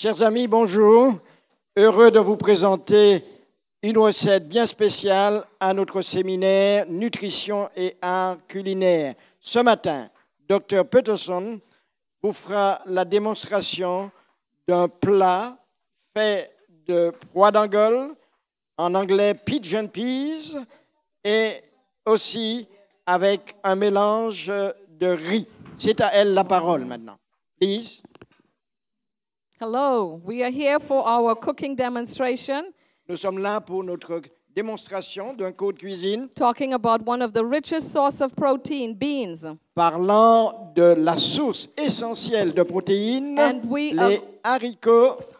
Chers amis, bonjour. Heureux de vous présenter une recette bien spéciale à notre séminaire Nutrition et Arts culinaire. Ce matin, Dr Peterson vous fera la démonstration d'un plat fait de pois d'Angole, en anglais pigeon peas, et aussi avec un mélange de riz. C'est à elle la parole maintenant. Please. Hello, we are here for our cooking demonstration. Nous sommes là pour notre démonstration d'un cours de cuisine. Talking about one of the richest source of protein, beans. Parlant de la source essentielle de protéines, And we les are, haricots.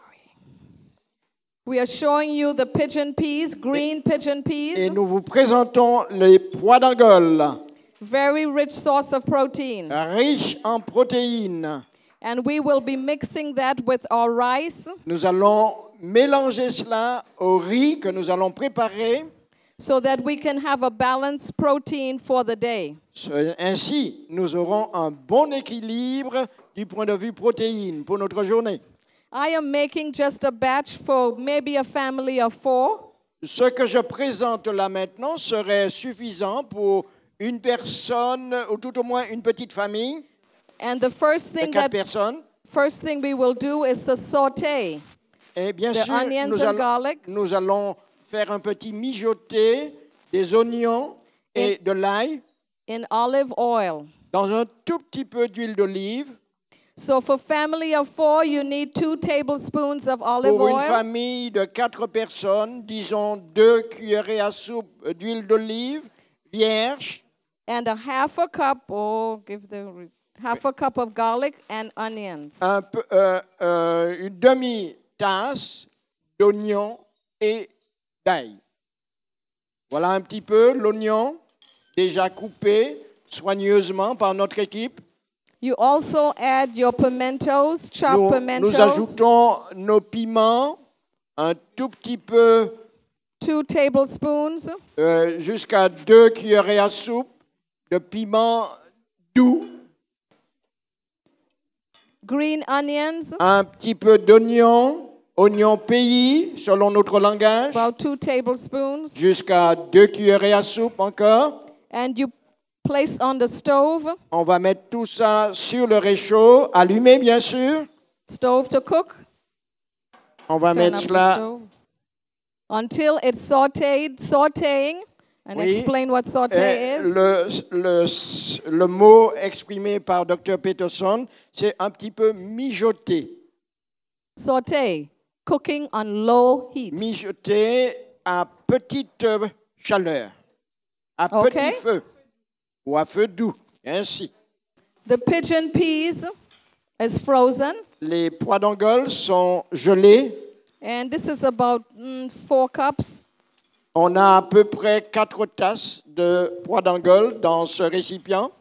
We are showing you the pigeon peas, green pigeon peas. Et nous vous présentons les pois d'Angole. Very rich source of protein. Riche en protéines. Nous allons mélanger cela au riz que nous allons préparer. So that we can have Ainsi, nous aurons un bon équilibre du point de vue protéine pour notre journée. Ce que je présente là maintenant serait suffisant pour une personne ou tout au moins une petite famille. And the first thing that personnes. first thing we will do is to saute Et bien the sûr, onions nous and allons, garlic. nous allons faire un petit mijoté des oignons et de l'ail in olive oil. dans un tout petit peu d'huile d'olive. So for family of four, you need two tablespoons of olive oil. Pour une oil, famille de quatre personnes, disons deux cuillerées à soupe euh, d'huile d'olive vierge, and a half a cup, oh, give the, re- Half a cup of garlic and onions. Un euh, euh, une demi-tasse d'oignon et d'ail. Voilà un petit peu l'oignon déjà coupé soigneusement par notre équipe. You also add your pimentos, chopped nous, pimentos. Nous ajoutons nos piments, un tout petit peu. Two tablespoons. Euh, jusqu'à deux cuillerées à soupe de piment doux un petit peu d'oignon, oignon pays selon notre langage, jusqu'à deux cuillerées à soupe encore. And you place on the stove. On va mettre tout ça sur le réchaud, allumé bien sûr. Stove to cook. On va mettre cela. Until it's sauté sautéing. And oui, explain what sauté euh, is. Le, le, le, mot exprimé par Dr. Peterson, c'est un petit peu mijoté. Sauté, cooking on low heat. Mijoter à petite chaleur, à petit feu ou à feu doux, ainsi. The pigeon peas is frozen. Les pois d'Angole sont gelés. And this is about mm, four cups. On a à peu près quatre tasses de pois d'Angole dans ce récipient.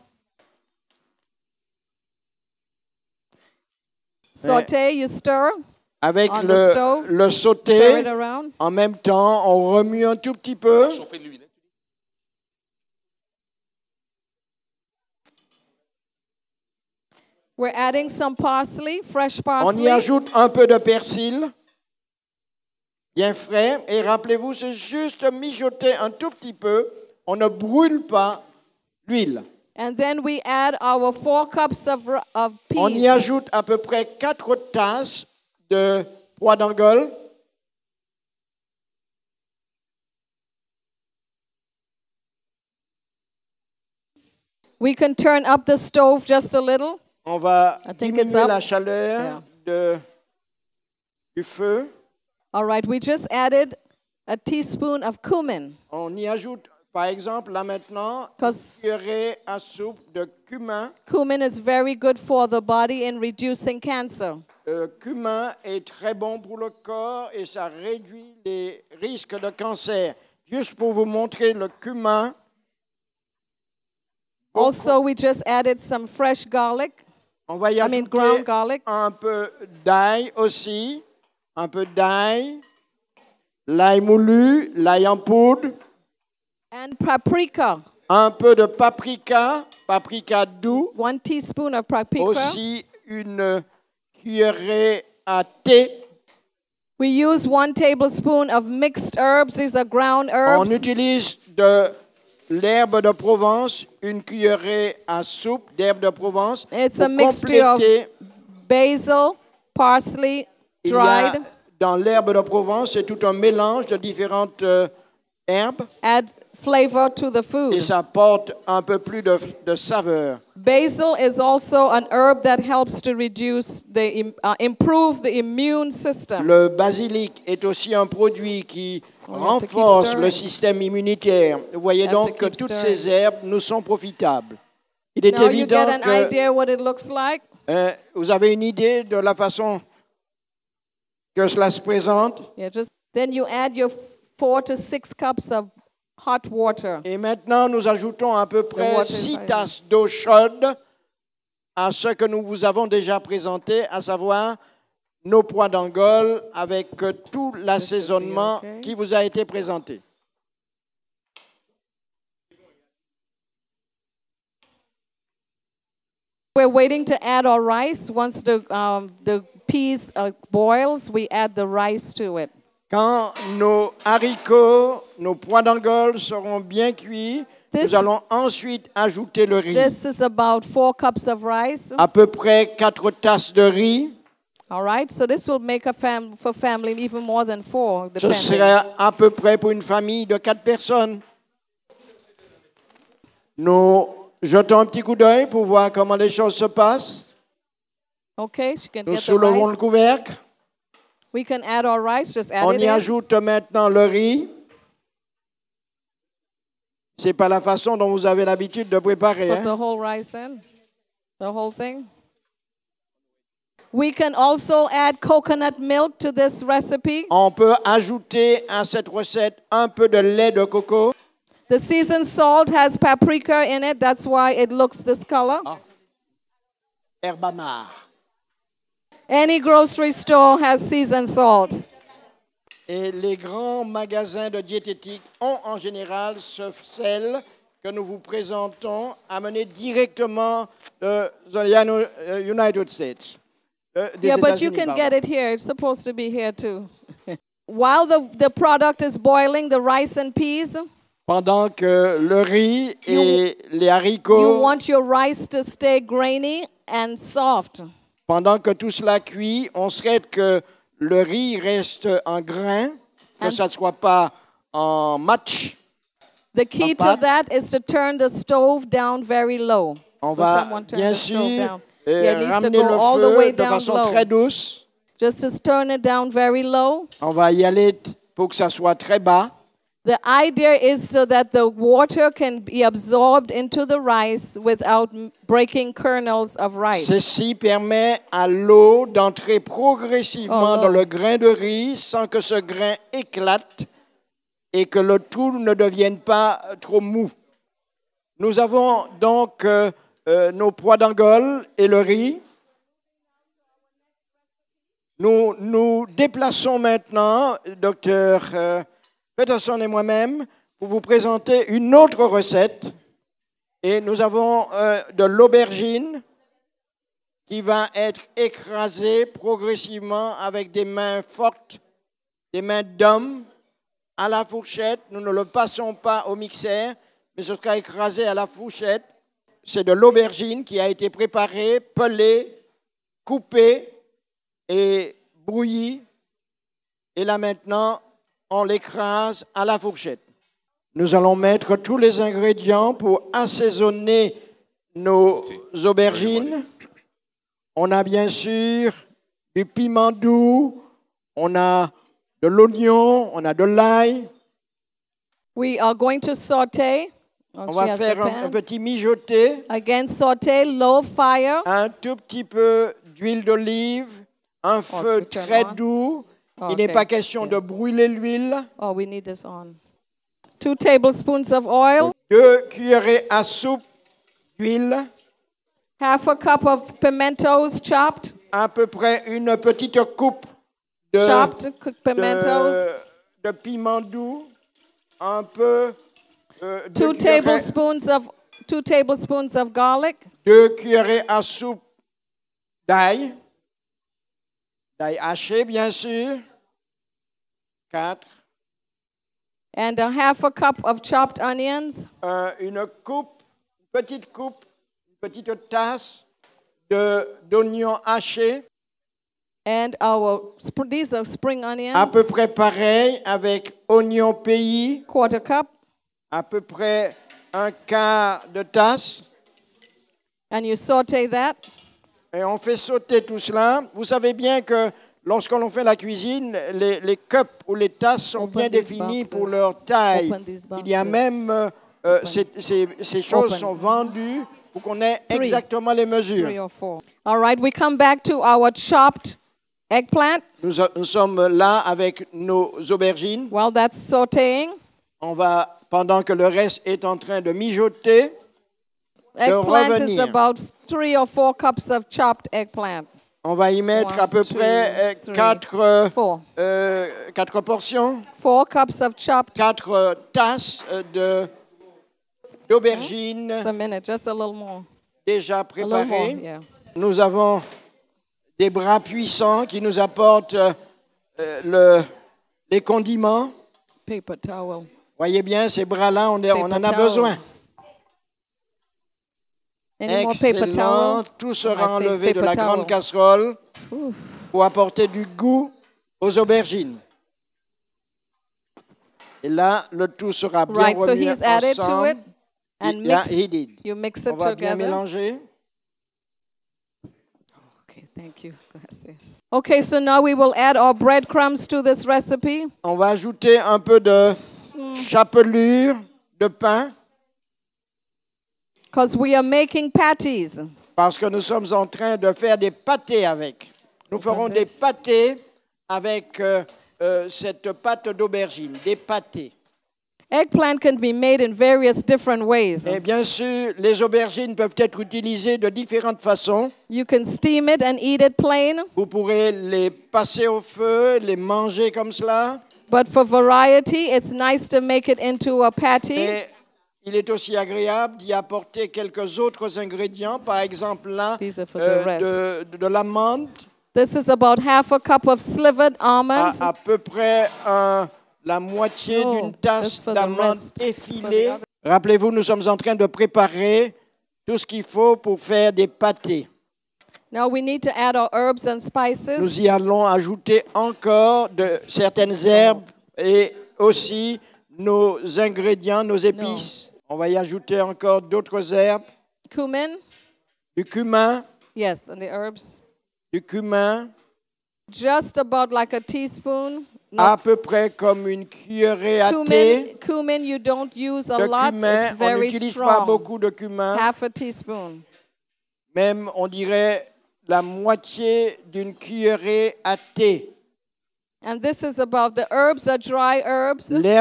Sauté, you stir avec le, le sauté. En même temps, on remue un tout petit peu. Hein. We're adding some parsley, fresh parsley. On y ajoute un peu de persil bien frais. Et rappelez-vous, c'est juste mijoter un tout petit peu. On ne brûle pas l'huile. And then we add our four cups of, of peas. On y ajoute à peu près quatre tasses de pois d'Angole. We can turn up the stove just a little. On va I diminuer la chaleur de, du feu. All right, we just added a teaspoon of cumin. On y ajoute, par exemple, là maintenant, purée à soupe de cumin. Cumin is very good for the body in reducing cancer. Le cumin est très bon pour le corps et ça réduit les risques de cancer. Juste pour vous montrer le cumin. Also, we just added some fresh garlic. On va y ajouter I mean, ground garlic. un peu d'ail aussi un peu d'ail, l'ail moulu, l'ail en poudre. And paprika. Un peu de paprika, paprika doux. One teaspoon of paprika. Aussi une cuillerée à thé. We use one tablespoon of mixed herbs. These are ground herbs. On utilise de l'herbe de Provence, une cuillerée à soupe d'herbe de Provence. It's pour a mixture of basil, parsley, dans l'herbe de Provence, c'est tout un mélange de différentes euh, herbes. to the food. Et ça apporte un peu plus de, saveur. Basil is also an herb that helps to reduce the uh, improve the immune system. Le basilic est aussi un produit qui oh, renforce le système immunitaire. Vous voyez donc que toutes ces herbes nous sont profitables. Euh, vous avez une idée de la façon cela se présente. Et maintenant, nous ajoutons à peu près six tasses d'eau chaude à ce que nous vous avons déjà présenté, à savoir nos pois d'Angole avec tout l'assaisonnement qui vous a été présenté. We're waiting to add our rice once the um, quand nos haricots, nos pois d'Angole seront bien cuits, nous allons ensuite ajouter le riz. This is about four cups of rice. À peu près quatre tasses de riz. All right, so this will make a family even more than Ce sera à peu près pour une famille de quatre personnes. Nous jetons un petit coup d'œil pour voir comment les choses se passent. Okay, she can Nous get the soulevons rice. le couvercle. We can add our rice, just add On it y in. ajoute maintenant le riz. C'est pas la façon dont vous avez l'habitude de préparer. Put hein? the whole rice in. The whole thing. We can also add coconut milk to this recipe. On peut ajouter à cette recette un peu de lait de coco. The seasoned salt has paprika in it, that's why it looks this color. Ah. Herbamar. Any grocery store has seasoned salt. Et les grands magasins de diététique ont en général ce sel que nous vous présentons amené directement de the euh, United States. Euh, yeah, but you can get it here. It's supposed to be here too. While the, the product is boiling, the rice and peas. Pendant que le riz et you, les haricots. You want your rice to stay grainy and soft. Pendant que tout cela cuit, on souhaite que le riz reste en grain, que ça ne soit pas en match. The key to that is to turn the stove down very low. On va bien sûr euh, ramener le feu de façon très douce. Just to turn it down very low. On va y aller pour que ça soit très bas. The idea is so that the water can be absorbed into the rice without breaking kernels of rice. Ceci permet à l'eau d'entrer progressivement oh. dans le grain de riz sans que ce grain éclate et que le tout ne devienne pas euh, trop mou. Nous avons donc euh, euh, nos pois d'Angole et le riz. Nous nous déplaçons maintenant, docteur. Peterson et moi-même pour vous présenter une autre recette. Et nous avons euh, de l'aubergine qui va être écrasée progressivement avec des mains fortes, des mains d'homme, à la fourchette. Nous ne le passons pas au mixeur, mais ce sera écrasé à la fourchette. C'est de l'aubergine qui a été préparée, pelée, coupée et brouillie. Et là maintenant, on l'écrase à la fourchette. Nous allons mettre tous les ingrédients pour assaisonner nos aubergines. On a bien sûr du piment doux, on a de l'oignon, on a de l'ail. We are going to On va faire un, petit mijoté. Again, low fire. Un tout petit peu d'huile d'olive, un oh, feu très doux. Il n'est pas question de brûler l'huile. Oh, we need this on. Two tablespoons of oil. Deux cuillerées à soupe d'huile. Half a cup of pimentos chopped. À peu près une petite coupe de, chopped pimentos. De, de piment doux. Un peu. Euh, two tablespoons of two tablespoons of garlic. Deux cuillerées à soupe d'ail. D'ail haché, bien sûr. Quatre. And a half a cup of chopped onions. Euh, une coupe, une petite coupe, une petite tasse de d'oignons hachés. And our, these are spring onions. À peu près pareil avec oignons pays. Quarter cup. À peu près un quart de tasse. And you saute that et on fait sauter tout cela. Vous savez bien que lorsqu'on fait la cuisine, les, cups ou les tasses sont bien définies pour leur taille. Il y a même, euh, euh, ces, choses sont vendues pour qu'on ait exactement les mesures. All right, back to our chopped eggplant. Nous, euh, sommes là avec nos aubergines. On va, pendant que le reste est en train de mijoter. Eggplant is about three or four cups of chopped eggplant. On va y mettre One, à peu two, près euh, three, quatre, euh, four. Euh, quatre portions. Four cups of chopped. Quatre euh, tasses de d'aubergine. Just a minute, just a little more. Déjà préparées. more, yeah. Nous avons des bras puissants qui nous apportent euh, le, les condiments. Paper towel. Voyez bien, ces bras-là, on, on, en a besoin. Excellent. Tout sera oh, enlevé de la grande casserole pour apporter du goût aux aubergines. Et là, le tout sera bien right, remis so he's added to it and yeah, he did. You mix it On va together. bien mélanger. Okay, thank you. Gracias. Okay, so now we will add our breadcrumbs to this recipe. On va ajouter un peu de mm. chapelure de pain. Parce que nous sommes en train de faire des pâtés avec. Nous ferons des pâtés avec euh, euh, cette pâte d'aubergine, des pâtés. Eggplant can be made in various different ways. Et bien sûr, les aubergines peuvent être utilisées de différentes façons. Vous pourrez les passer au feu, les manger comme cela. But for variety, it's nice to make it into a patty. Il est aussi agréable d'y apporter quelques autres ingrédients, par exemple euh, de, l'amande. This is about half a cup of slivered almonds. peu près la moitié oh, d'une tasse d'amande Rappelez-vous, nous sommes en train de préparer tout ce qu'il faut pour faire des pâtés. Now we need to add our herbs and Nous y allons ajouter encore de certaines herbes et aussi nos ingrédients, nos épices. On va y ajouter encore d'autres herbes. Cumin. Du cumin. Yes, and the herbs. Du cumin. Just about like a teaspoon. À peu près comme une cuillerée à thé. Cumin, you don't use a lot. Cumin, It's very strong. pas beaucoup de cumin. Half a teaspoon. Même, on dirait la moitié d'une cuillerée à thé. L'herbe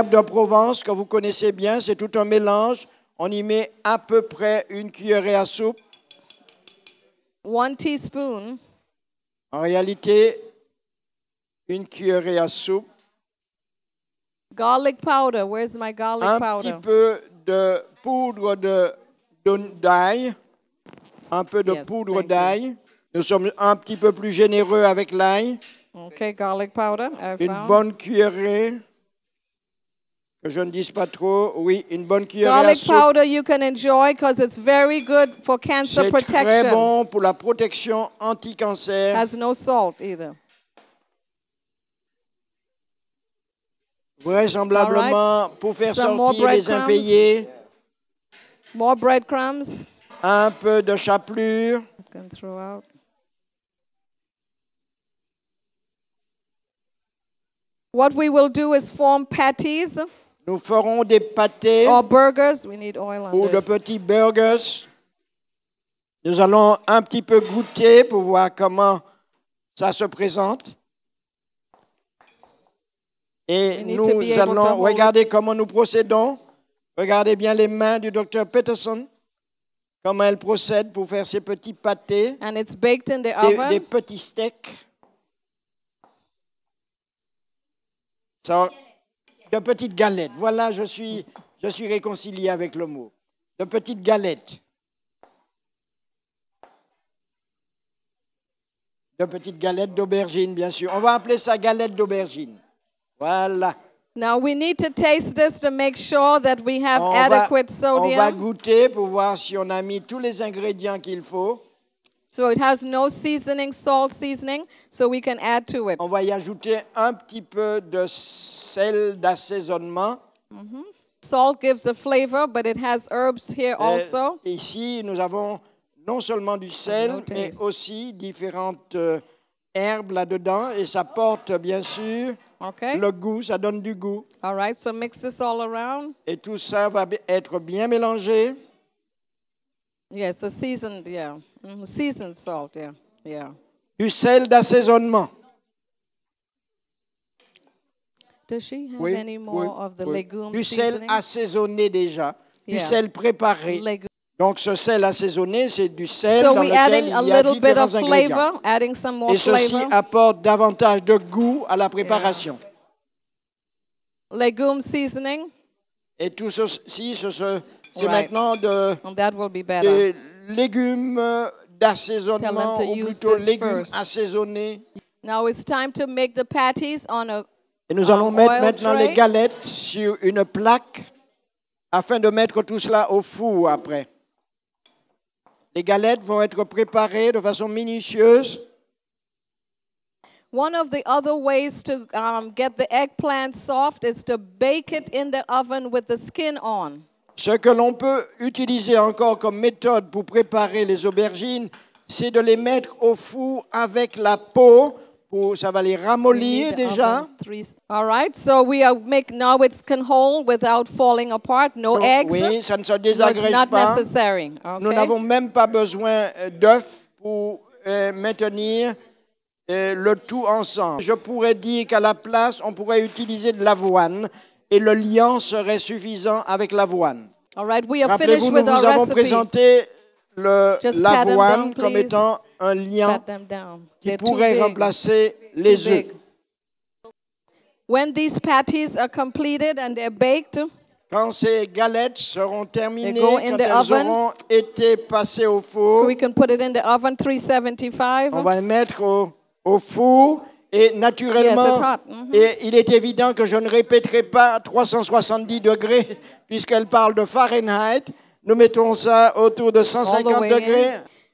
de Provence que vous connaissez bien, c'est tout un mélange. On y met à peu près une cuillerée à soupe. One teaspoon. En réalité, une cuillerée à soupe. Garlic powder. Where's my garlic un powder? Un petit peu de poudre d'ail. Un peu de poudre d'ail. Nous sommes un petit peu plus généreux avec l'ail. OK, garlic powder. I Une found. bonne cuillerée. Que je ne dise pas trop. Oui, une bonne cuillerée à Garlic powder you can enjoy because it's very good for cancer protection. C'est très bon pour la protection anti-cancer. Has no salt either. Vraisemblablement pour faire Some sortir les impayés. More breadcrumbs. Un peu de chapelure. can throw out. Nous ferons des pâtés ou de petits burgers. Nous allons un petit peu goûter pour voir comment ça se présente. Et nous allons regarder comment nous procédons. Regardez bien les mains du docteur Peterson, comment elle procède pour faire ces petits pâtés, And des, petits steaks. de petites galettes. Voilà, je suis, je suis réconcilié avec le mot. De petites galettes. De petites galettes d'aubergine, bien sûr. On va appeler ça galette d'aubergine. Voilà. Now On va goûter pour voir si on a mis tous les ingrédients qu'il faut. So it has no seasoning, salt seasoning, so we can add to it. On va y ajouter un petit peu de sel d'assaisonnement. Mm-hmm. Salt gives a flavor, but it has herbs here also. Ici, nous avons non seulement du sel, mais aussi différentes euh, herbes là-dedans et ça porte bien sûr le goût, ça donne du goût. All right, so mix this all around. Et tout ça va être bien mélangé. Yes, a seasoned, yeah. Mm-hmm. seasoned salt, yeah. Yeah. Du sel d'assaisonnement. Does she have Oui, any more oui, of the oui. legume Du sel seasoning? assaisonné déjà. Du sel préparé. Donc ce sel assaisonné, c'est du sel So dans lequel adding il y a a little bit of différents ingrédients. flavor, adding some more Et ceci flavor. apporte davantage de goût à la préparation. Legume seasoning. Et tout ceci, ce- ce- c'est maintenant de, des légumes euh, d'assaisonnement ou plutôt légumes assaisonnés. Now it's time to make the patties on a, Et nous allons mettre maintenant les galettes sur une plaque afin de mettre tout cela au four après. Les galettes vont être préparées de façon minutieuse. One of the other ways to um, get the eggplant soft is to bake it in the oven with the skin on. Ce que l'on peut utiliser encore comme méthode pour préparer les aubergines, c'est de les mettre au four avec la peau. Pour, ça va les ramollir déjà. Oui, ça ne se désagrège pas. Nous n'avons même pas besoin euh, d'œufs pour euh, maintenir euh, le tout ensemble. Je pourrais dire qu'à la place, on pourrait utiliser de l'avoine et le liant serait suffisant avec l'avoine. Rappelez-vous, nous vous avons présenté l'avoine comme étant un liant qui pourrait remplacer les œufs. quand ces galettes seront terminées, quand elles auront été passées au four, on va les mettre au four et naturellement, mm-hmm. et il est évident que je ne répéterai pas 370 degrés, puisqu'elle parle de Fahrenheit. Nous mettons ça autour de 150 degrés.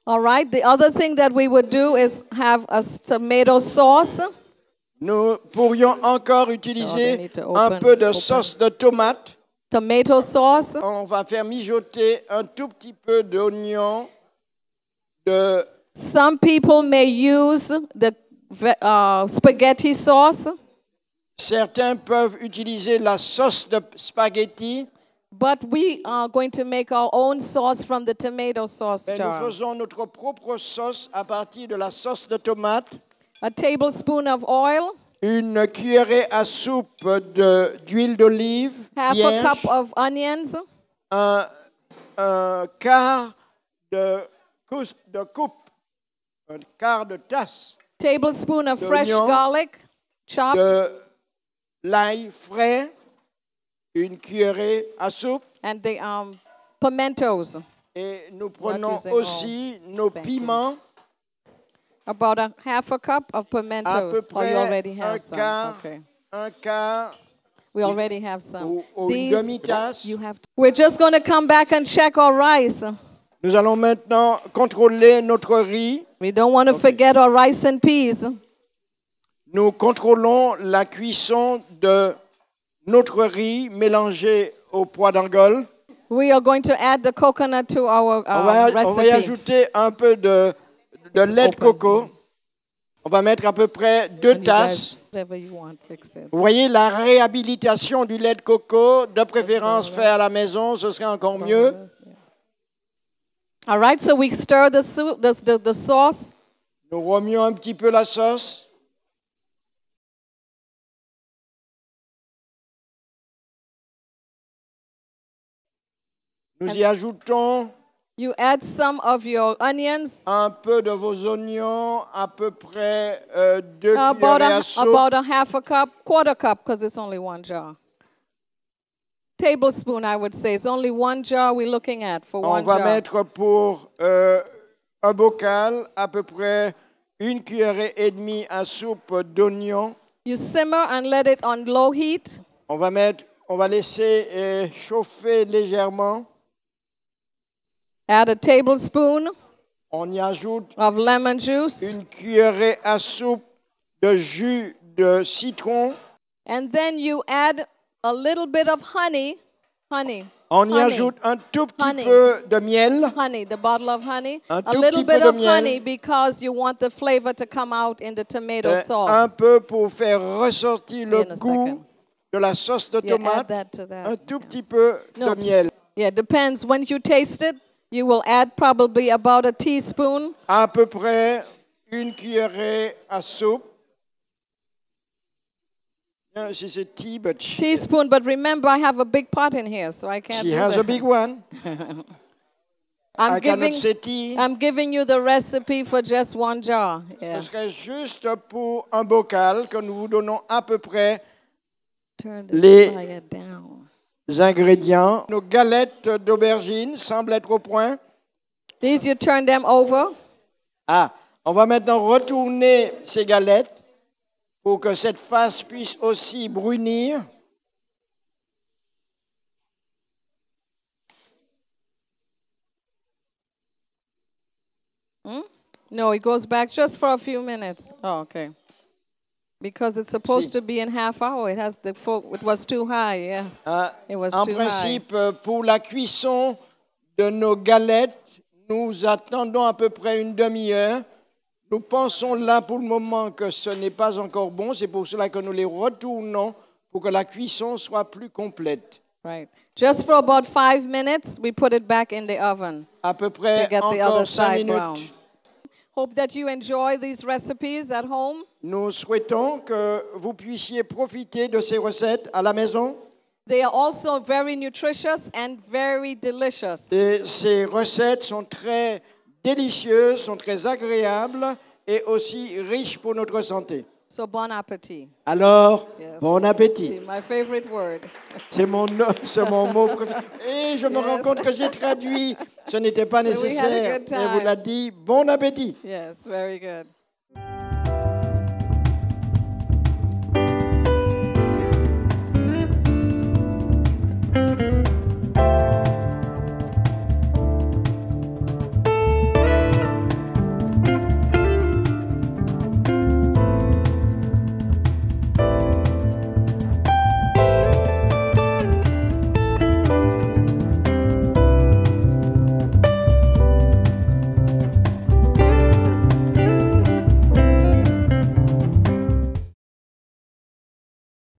All right. The other thing that we would do is have a tomato sauce. Nous pourrions encore utiliser oh, un peu de sauce de tomate. Tomato sauce. On va faire mijoter un tout petit peu d'oignon. De... Some people may use the euh, spaghetti sauce. Certains peuvent utiliser la sauce de spaghetti. But we are going to make our own sauce from the tomato sauce jar. nous faisons notre propre sauce à partir de la sauce de tomate. A tablespoon of oil. Une cuillerée à soupe d'huile d'olive. Half a cup of onions. Un, un quart de, coupe, de coupe, un quart de tasse tablespoon of fresh garlic, chopped. De l'ail frais, une cuillerée à soupe. And the um, pimentos. Et nous prenons aussi nos piments. About a half a cup of pimentos. À peu près oh, you already have un some. Okay. Un quart. We already have some. Ou, ou These, you have to, we're just going to come back and check our rice. Nous allons maintenant contrôler notre riz. We don't want to forget our rice and peas. Nous contrôlons la cuisson de notre riz mélangé au poids d'Angole. We are going to add the coconut to our, on, uh, va, recipe. on va ajouter un peu de, de lait de coco. On va mettre à peu près deux tasses. Vous voyez la réhabilitation du lait de coco, de préférence fait à la maison, ce serait encore mieux. All right, so we stir the, soup, the, the, the sauce. Nous remuons un petit peu la sauce. Nous y ajoutons you add some of your onions, un peu de vos oignons, à peu près euh, deux about a, à soupe. About a half a cup, quarter cup, because it's only one jar tablespoon, I would say. It's only one jar we're looking at for On va mettre pour euh, un bocal à peu près une cuillerée et demie à soupe d'oignon. You simmer and let it on low heat. On va mettre, on va laisser euh, chauffer légèrement. Add a tablespoon On y ajoute of lemon juice, une cuillerée à soupe de jus de citron. and then you add a little bit of honey, honey. On y ajoute un tout petit honey. peu de miel. Honey, the bottle of honey. Un a little bit of miel. honey because you want the flavor to come out in the tomato sauce. Un peu pour faire ressortir le goût de la sauce de tomate. That that. Un tout yeah. petit peu no, de miel. Yeah, depends. When you taste it, you will add probably about a teaspoon. À peu près une cuillerée à soupe. No, she tea, but teaspoon. But remember, I have a big pot in here, so I can't. She has a big one. I'm I giving, I'm giving you the recipe for just one jar. Yeah. Ce serait juste pour un bocal que nous vous donnons à peu près les ingrédients. Nos galettes d'aubergine semblent être au point. These you turn them over. Ah, on va maintenant retourner ces galettes pour que cette face puisse aussi brunir. Hmm? No, it goes back just for a few minutes. Oh, okay. Because it's supposed si. to be in half hour. It has the oui. it was too high. Yes. Uh, en principe, euh, pour la cuisson de nos galettes, nous attendons à peu près une demi-heure. Nous pensons là pour le moment que ce n'est pas encore bon. C'est pour cela que nous les retournons pour que la cuisson soit plus complète. Right. Just for about minutes, we put it back in the À peu près encore get minutes. Nous souhaitons que vous puissiez profiter de ces recettes à la maison. They are also very Et ces recettes sont très délicieuses, sont très agréables et aussi riches pour notre santé. So bon appétit. Alors, bon appétit. C'est mon, mon, mot préféré. Et eh, je me rends compte que j'ai traduit. Ce n'était pas nécessaire. Et vous l'a dit, bon appétit. Yes, very good.